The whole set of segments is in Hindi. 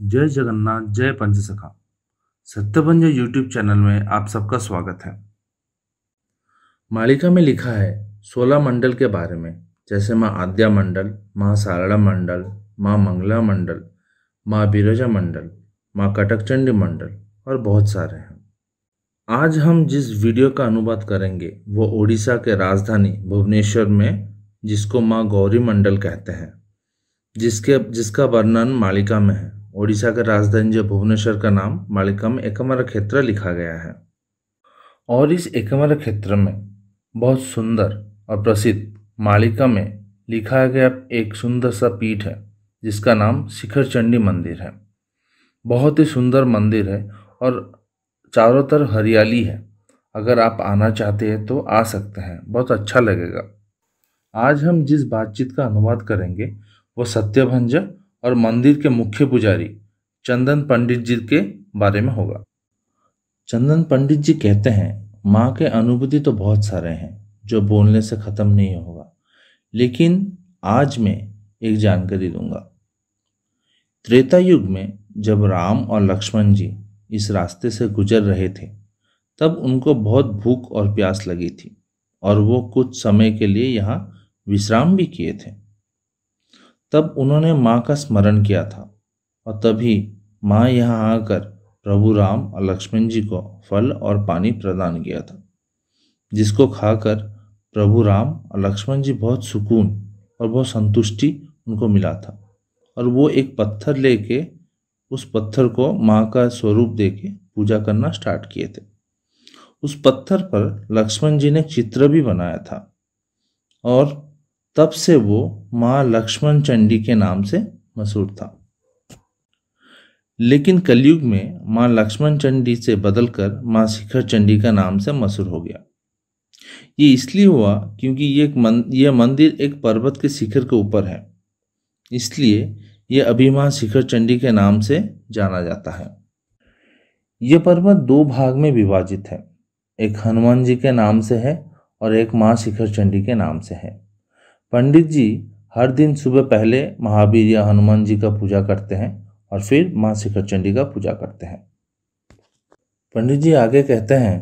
जय जगन्नाथ जय पंच सखा सत्यपंज यूट्यूब चैनल में आप सबका स्वागत है मालिका में लिखा है सोलह मंडल के बारे में जैसे माँ आद्या मंडल माँ सारड़ा मंडल माँ मंगला मंडल माँ बिरजा मंडल माँ कटकचंडी मंडल और बहुत सारे हैं आज हम जिस वीडियो का अनुवाद करेंगे वो ओडिशा के राजधानी भुवनेश्वर में जिसको माँ गौरी मंडल कहते हैं जिसके जिसका वर्णन मालिका में है ओडिशा के राजधानी भुवनेश्वर का नाम मालिकम एकमर क्षेत्र लिखा गया है और इस एकमर क्षेत्र में बहुत सुंदर और प्रसिद्ध मालिका में लिखा गया एक सुंदर सा पीठ है जिसका नाम शिखर चंडी मंदिर है बहुत ही सुंदर मंदिर है और चारों तरफ हरियाली है अगर आप आना चाहते हैं तो आ सकते हैं बहुत अच्छा लगेगा आज हम जिस बातचीत का अनुवाद करेंगे वो सत्यभंजन और मंदिर के मुख्य पुजारी चंदन पंडित जी के बारे में होगा चंदन पंडित जी कहते हैं माँ के अनुभूति तो बहुत सारे हैं जो बोलने से ख़त्म नहीं होगा लेकिन आज मैं एक जानकारी दूंगा त्रेता युग में जब राम और लक्ष्मण जी इस रास्ते से गुजर रहे थे तब उनको बहुत भूख और प्यास लगी थी और वो कुछ समय के लिए यहाँ विश्राम भी किए थे तब उन्होंने माँ का स्मरण किया था और तभी माँ यहाँ आकर प्रभु राम और लक्ष्मण जी को फल और पानी प्रदान किया था जिसको खाकर प्रभु राम और लक्ष्मण जी बहुत सुकून और बहुत संतुष्टि उनको मिला था और वो एक पत्थर लेके उस पत्थर को माँ का स्वरूप देके पूजा करना स्टार्ट किए थे उस पत्थर पर लक्ष्मण जी ने चित्र भी बनाया था और तब से वो माँ लक्ष्मण चंडी के नाम से मशहूर था लेकिन कलयुग में माँ लक्ष्मण चंडी से बदलकर माँ शिखर चंडी का नाम से मशहूर हो गया ये इसलिए हुआ क्योंकि ये एक मन, यह मंदिर एक पर्वत के शिखर के ऊपर है इसलिए यह अभी माँ शिखर चंडी के नाम से जाना जाता है यह पर्वत दो भाग में विभाजित है एक हनुमान जी के नाम से है और एक माँ शिखर चंडी के नाम से है पंडित जी हर दिन सुबह पहले महावीर या हनुमान जी का पूजा करते हैं और फिर माँ शिखर चंडी का पूजा करते हैं पंडित जी आगे कहते हैं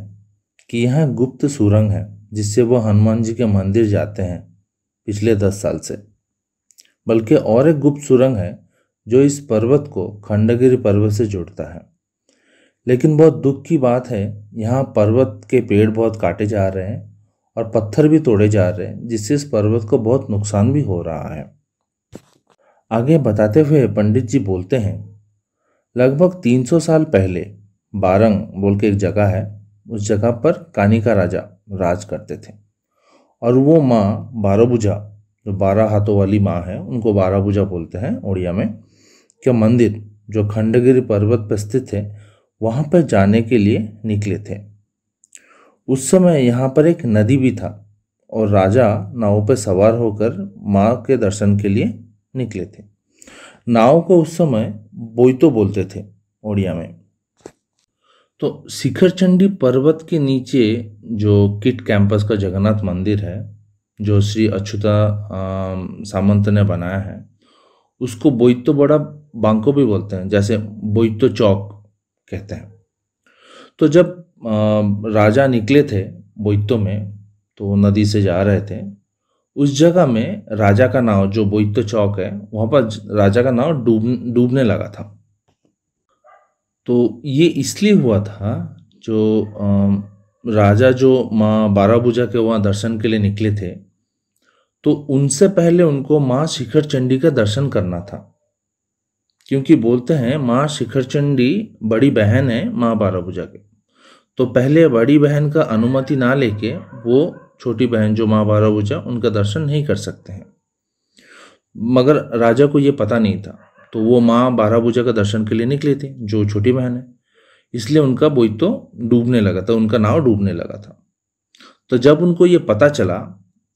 कि यह गुप्त सुरंग है जिससे वह हनुमान जी के मंदिर जाते हैं पिछले दस साल से बल्कि और एक गुप्त सुरंग है जो इस पर्वत को खंडगिरी पर्वत से जोड़ता है लेकिन बहुत दुख की बात है यहाँ पर्वत के पेड़ बहुत काटे जा रहे हैं और पत्थर भी तोड़े जा रहे हैं जिससे इस पर्वत को बहुत नुकसान भी हो रहा है आगे बताते हुए पंडित जी बोलते हैं लगभग 300 साल पहले बारंग बोल के एक जगह है उस जगह पर कानी का राजा राज करते थे और वो माँ बारहभुजा जो बारह हाथों वाली माँ है उनको बारहभुजा बोलते हैं उड़िया में क्या मंदिर जो खंडगिरी पर्वत पर स्थित है वहाँ पर जाने के लिए निकले थे उस समय यहाँ पर एक नदी भी था और राजा नाव पर सवार होकर माँ के दर्शन के लिए निकले थे नाव को उस समय बोईतो बोलते थे ओडिया में तो शिखर चंडी पर्वत के नीचे जो किट कैंपस का जगन्नाथ मंदिर है जो श्री अच्छुता सामंत ने बनाया है उसको बोईतो बड़ा बांको भी बोलते हैं जैसे बोईतो चौक कहते हैं तो जब राजा निकले थे बोइतो में तो नदी से जा रहे थे उस जगह में राजा का नाव जो बोइतो चौक है वहाँ पर राजा का नाव डूब डूबने लगा था तो ये इसलिए हुआ था जो राजा जो माँ बाराबुजा के वहाँ दर्शन के लिए निकले थे तो उनसे पहले उनको माँ शिखर चंडी का दर्शन करना था क्योंकि बोलते हैं माँ शिखर चंडी बड़ी बहन है माँ बाराबुजा के तो पहले बड़ी बहन का अनुमति ना लेके वो छोटी बहन जो माँ बारहभुजा उनका दर्शन नहीं कर सकते हैं मगर राजा को ये पता नहीं था तो वो माँ बारहभुजा का दर्शन के लिए निकली थी जो छोटी बहन है इसलिए उनका बोई तो डूबने लगा था उनका नाव डूबने लगा था तो जब उनको ये पता चला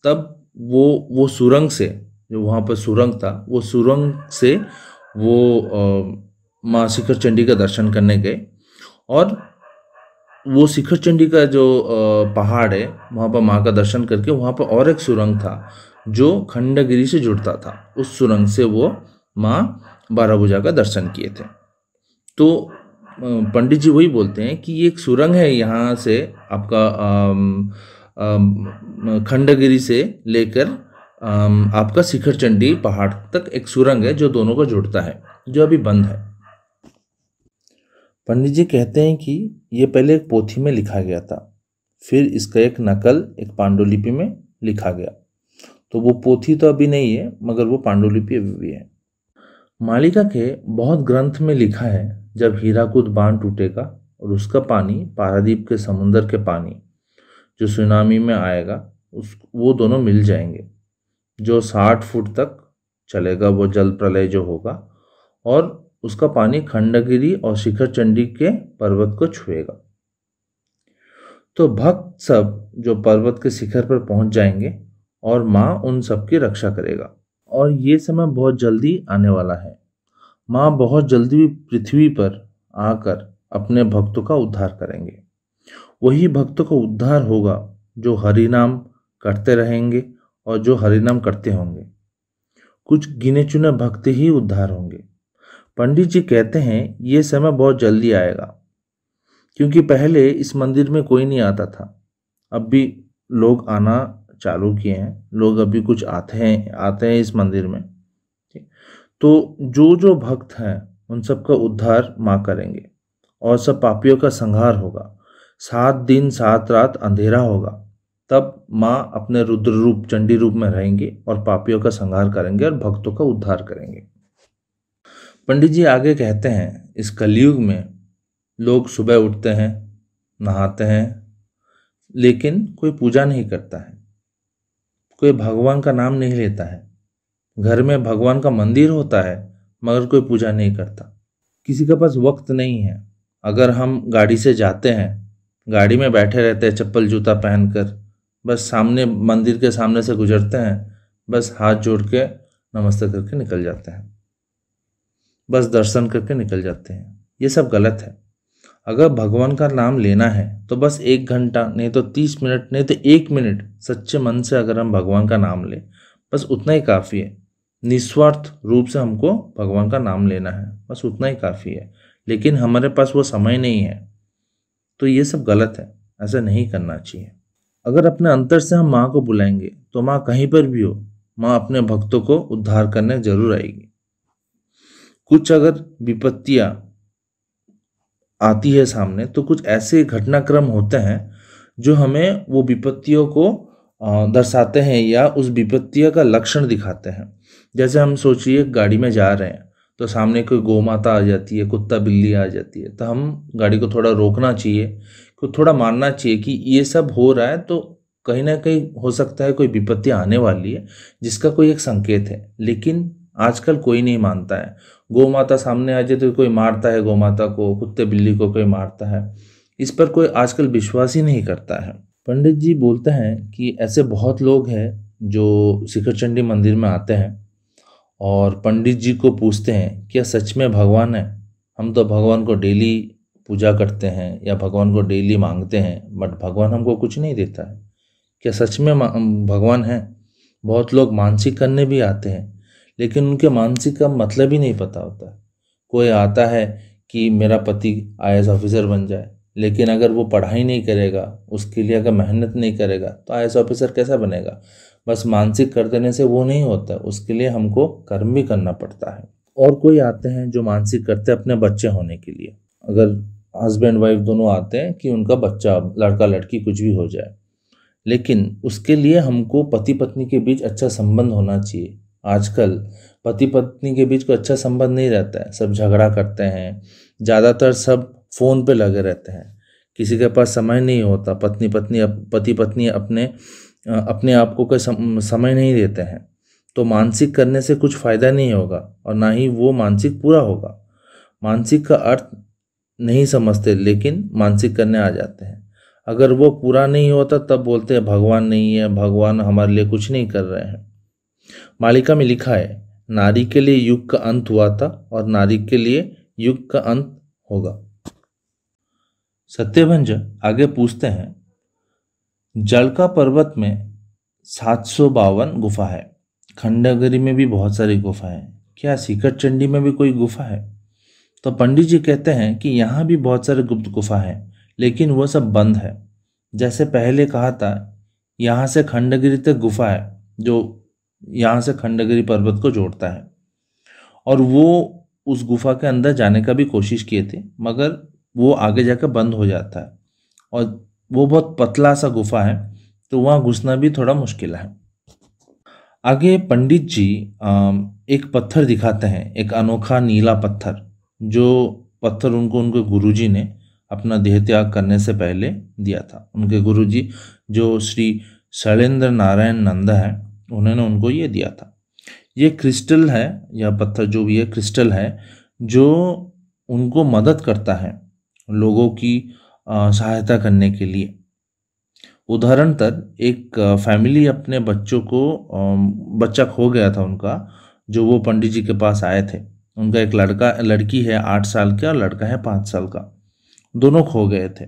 तब वो वो सुरंग से जो वहाँ पर सुरंग था वो सुरंग से वो माँ शिखर चंडी का दर्शन करने गए और वो शिखर चंडी का जो पहाड़ है वहाँ पर माँ का दर्शन करके वहाँ पर और एक सुरंग था जो खंडगिरी से जुड़ता था उस सुरंग से वो माँ बाराभुजा का दर्शन किए थे तो पंडित जी वही बोलते हैं कि ये एक सुरंग है यहाँ से आपका खंडगिरी से लेकर आपका शिखर चंडी पहाड़ तक एक सुरंग है जो दोनों को जुड़ता है जो अभी बंद है पंडित जी कहते हैं कि ये पहले एक पोथी में लिखा गया था फिर इसका एक नकल एक पांडुलिपि में लिखा गया तो वो पोथी तो अभी नहीं है मगर वो पांडुलिपि अभी भी है मालिका के बहुत ग्रंथ में लिखा है जब हीराकूद बांध टूटेगा और उसका पानी पारादीप के समुंदर के पानी जो सुनामी में आएगा उस वो दोनों मिल जाएंगे जो साठ फुट तक चलेगा वो जल प्रलय जो होगा और उसका पानी खंडगिरी और शिखर चंडी के पर्वत को छुएगा तो भक्त सब जो पर्वत के शिखर पर पहुंच जाएंगे और माँ उन सब की रक्षा करेगा और ये समय बहुत जल्दी आने वाला है माँ बहुत जल्दी पृथ्वी पर आकर अपने भक्तों का उद्धार करेंगे वही भक्तों का उद्धार होगा जो हरिनाम करते रहेंगे और जो हरिनाम करते होंगे कुछ गिने चुने भक्त ही उद्धार होंगे पंडित जी कहते हैं ये समय बहुत जल्दी आएगा क्योंकि पहले इस मंदिर में कोई नहीं आता था अब भी लोग आना चालू किए हैं लोग अभी कुछ आते हैं आते हैं इस मंदिर में तो जो जो भक्त हैं उन सब का उद्धार माँ करेंगे और सब पापियों का संहार होगा सात दिन सात रात अंधेरा होगा तब माँ अपने रुद्र रूप चंडी रूप में रहेंगे और पापियों का संहार करेंगे और भक्तों का उद्धार करेंगे पंडित जी आगे कहते हैं इस कलयुग में लोग सुबह उठते हैं नहाते हैं लेकिन कोई पूजा नहीं करता है कोई भगवान का नाम नहीं लेता है घर में भगवान का मंदिर होता है मगर कोई पूजा नहीं करता किसी के पास वक्त नहीं है अगर हम गाड़ी से जाते हैं गाड़ी में बैठे रहते हैं चप्पल जूता पहनकर बस सामने मंदिर के सामने से गुजरते हैं बस हाथ जोड़ के नमस्ते करके निकल जाते हैं बस दर्शन करके निकल जाते हैं ये सब गलत है अगर भगवान का नाम लेना है तो बस एक घंटा नहीं तो तीस मिनट नहीं तो एक मिनट सच्चे मन से अगर हम भगवान का नाम लें बस उतना ही काफ़ी है निस्वार्थ रूप से हमको भगवान का नाम लेना है बस उतना ही काफ़ी है लेकिन हमारे पास वो समय नहीं है तो ये सब गलत है ऐसा नहीं करना चाहिए अगर अपने अंतर से हम माँ को बुलाएंगे तो माँ कहीं पर भी हो माँ अपने भक्तों को उद्धार करने जरूर आएगी कुछ अगर विपत्तियां आती है सामने तो कुछ ऐसे घटनाक्रम होते हैं जो हमें वो विपत्तियों को दर्शाते हैं या उस विपत्तिया का लक्षण दिखाते हैं जैसे हम सोचिए गाड़ी में जा रहे हैं तो सामने कोई गौ माता आ जाती है कुत्ता बिल्ली आ जाती है तो हम गाड़ी को थोड़ा रोकना चाहिए को थोड़ा मानना चाहिए कि ये सब हो रहा है तो कहीं ना कहीं हो सकता है कोई विपत्ति आने वाली है जिसका कोई एक संकेत है लेकिन आजकल कोई नहीं मानता है गौ माता सामने आ जाए तो कोई मारता है गौ माता को कुत्ते बिल्ली को कोई मारता है इस पर कोई आजकल विश्वास ही नहीं करता है पंडित जी बोलते हैं कि ऐसे बहुत लोग हैं जो शिखर चंडी मंदिर में आते हैं और पंडित जी को पूछते हैं क्या सच में भगवान है हम तो भगवान को डेली पूजा करते हैं या भगवान को डेली मांगते हैं बट भगवान हमको कुछ नहीं देता है क्या सच में भगवान है बहुत लोग मानसिक करने भी आते हैं लेकिन उनके मानसिक का मतलब ही नहीं पता होता कोई आता है कि मेरा पति आई ऑफिसर बन जाए लेकिन अगर वो पढ़ाई नहीं करेगा उसके लिए अगर मेहनत नहीं करेगा तो आई ऑफिसर कैसा बनेगा बस मानसिक कर देने से वो नहीं होता उसके लिए हमको कर्म भी करना पड़ता है और कोई आते हैं जो मानसिक करते हैं अपने बच्चे होने के लिए अगर हस्बैंड वाइफ दोनों आते हैं कि उनका बच्चा लड़का लड़की कुछ भी हो जाए लेकिन उसके लिए हमको पति पत्नी के बीच अच्छा संबंध होना चाहिए आजकल पति पत्नी के बीच कोई अच्छा संबंध नहीं रहता है सब झगड़ा करते हैं ज़्यादातर सब फ़ोन पे लगे रहते हैं किसी के पास समय नहीं होता पत्नी पत्नी पति पत्नी अपने अपने आप को कोई समय नहीं देते हैं तो मानसिक करने से कुछ फ़ायदा नहीं होगा और ना ही वो मानसिक पूरा होगा मानसिक का अर्थ नहीं समझते लेकिन मानसिक करने आ जाते हैं अगर वो पूरा नहीं होता तब बोलते हैं भगवान नहीं है भगवान हमारे लिए कुछ नहीं कर रहे हैं मालिका में लिखा है नारी के लिए युग का अंत हुआ था और नारी के लिए युग का अंत होगा सत्यभंज आगे पूछते हैं जलका पर्वत में सात सौ बावन गुफा है खंडागरी में भी बहुत सारी गुफा है क्या सीकर चंडी में भी कोई गुफा है तो पंडित जी कहते हैं कि यहाँ भी बहुत सारे गुप्त गुफा है लेकिन वह सब बंद है जैसे पहले कहा था यहाँ से खंडगिरी तक गुफा है जो यहाँ से खंडगिरी पर्वत को जोड़ता है और वो उस गुफा के अंदर जाने का भी कोशिश किए थे मगर वो आगे जाकर बंद हो जाता है और वो बहुत पतला सा गुफा है तो वहाँ घुसना भी थोड़ा मुश्किल है आगे पंडित जी एक पत्थर दिखाते हैं एक अनोखा नीला पत्थर जो पत्थर उनको उनके गुरुजी ने अपना देह त्याग करने से पहले दिया था उनके गुरुजी जो श्री शैलेंद्र नारायण नंदा है उन्होंने उनको ये दिया था ये क्रिस्टल है या पत्थर जो भी है क्रिस्टल है जो उनको मदद करता है लोगों की सहायता करने के लिए उदाहरणतः एक फैमिली अपने बच्चों को बच्चा खो गया था उनका जो वो पंडित जी के पास आए थे उनका एक लड़का लड़की है आठ साल का लड़का है पाँच साल का दोनों खो गए थे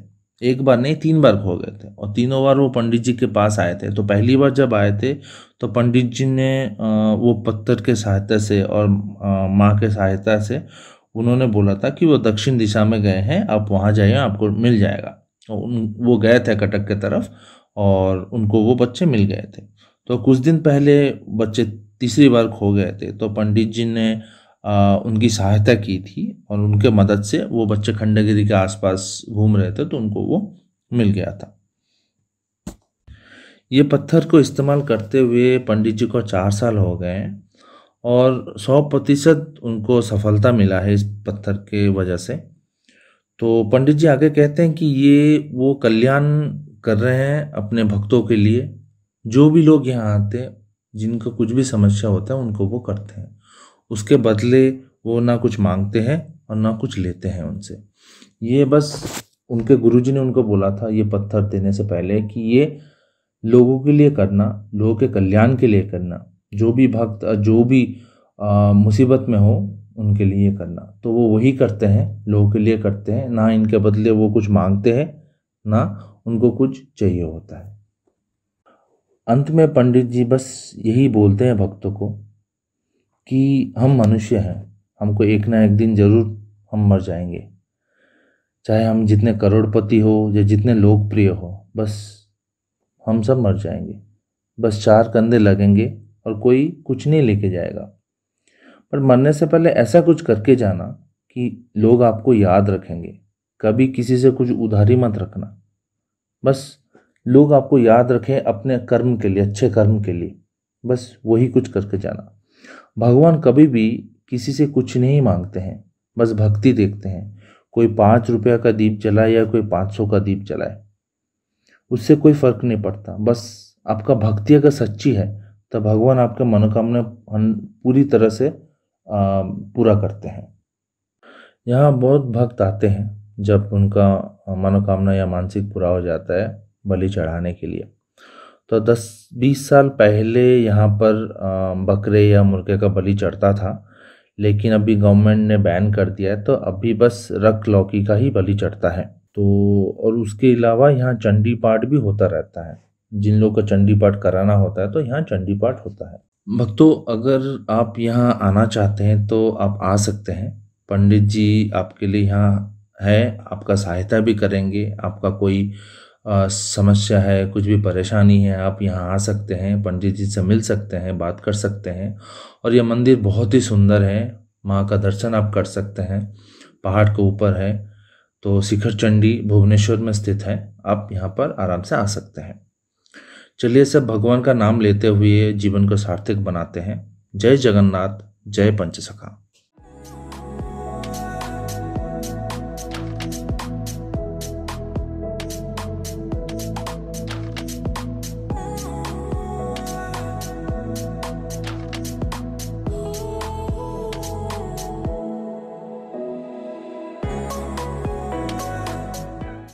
एक बार नहीं तीन बार खो गए थे और तीनों बार वो पंडित जी के पास आए थे तो पहली बार जब आए थे तो पंडित जी ने वो पत्थर के सहायता से और माँ के सहायता से उन्होंने बोला था कि वो दक्षिण दिशा में गए हैं आप वहाँ जाइए आपको मिल जाएगा तो उन वो गए थे कटक के तरफ और उनको वो बच्चे मिल गए थे तो कुछ दिन पहले बच्चे तीसरी बार खो गए थे तो पंडित जी ने आ, उनकी सहायता की थी और उनके मदद से वो बच्चे खंडगिरी के आसपास घूम रहे थे तो उनको वो मिल गया था ये पत्थर को इस्तेमाल करते हुए पंडित जी को चार साल हो गए और सौ प्रतिशत उनको सफलता मिला है इस पत्थर के वजह से तो पंडित जी आगे कहते हैं कि ये वो कल्याण कर रहे हैं अपने भक्तों के लिए जो भी लोग यहाँ आते हैं जिनका कुछ भी समस्या होता है उनको वो करते हैं उसके बदले वो ना कुछ मांगते हैं और ना कुछ लेते हैं उनसे ये बस उनके गुरुजी ने उनको बोला था ये पत्थर देने से पहले कि ये लोगों के लिए करना लोगों के कल्याण के लिए करना जो भी भक्त जो भी मुसीबत में हो उनके लिए करना तो वो वही करते हैं लोगों के लिए करते हैं ना इनके बदले वो कुछ मांगते हैं ना उनको कुछ चाहिए होता है अंत में पंडित जी बस यही बोलते हैं भक्तों को कि हम मनुष्य हैं हमको एक ना एक दिन ज़रूर हम मर जाएंगे चाहे हम जितने करोड़पति हो या जितने लोकप्रिय हो बस हम सब मर जाएंगे बस चार कंधे लगेंगे और कोई कुछ नहीं लेके जाएगा पर मरने से पहले ऐसा कुछ करके जाना कि लोग आपको याद रखेंगे कभी किसी से कुछ उधारी मत रखना बस लोग आपको याद रखें अपने कर्म के लिए अच्छे कर्म के लिए बस वही कुछ करके जाना भगवान कभी भी किसी से कुछ नहीं मांगते हैं बस भक्ति देखते हैं कोई पाँच रुपया का दीप जलाए या कोई पाँच सौ का दीप जलाए उससे कोई फर्क नहीं पड़ता बस आपका भक्ति अगर सच्ची है तो भगवान आपके मनोकामना पूरी तरह से पूरा करते हैं यहाँ बहुत भक्त आते हैं जब उनका मनोकामना या मानसिक पूरा हो जाता है बलि चढ़ाने के लिए तो दस बीस साल पहले यहाँ पर बकरे या मुर्गे का बलि चढ़ता था लेकिन अभी गवर्नमेंट ने बैन कर दिया है तो अभी बस रख लौकी का ही बलि चढ़ता है तो और उसके अलावा यहाँ चंडी पाठ भी होता रहता है जिन लोग का चंडी पाठ कराना होता है तो यहाँ चंडी पाठ होता है भक्तों अगर आप यहाँ आना चाहते हैं तो आप आ सकते हैं पंडित जी आपके लिए यहाँ है आपका सहायता भी करेंगे आपका कोई समस्या है कुछ भी परेशानी है आप यहाँ आ सकते हैं पंडित जी से मिल सकते हैं बात कर सकते हैं और यह मंदिर बहुत ही सुंदर है माँ का दर्शन आप कर सकते हैं पहाड़ के ऊपर है तो शिखर चंडी भुवनेश्वर में स्थित है आप यहाँ पर आराम से आ सकते हैं चलिए सब भगवान का नाम लेते हुए जीवन को सार्थक बनाते हैं जय जगन्नाथ जय पंचसखा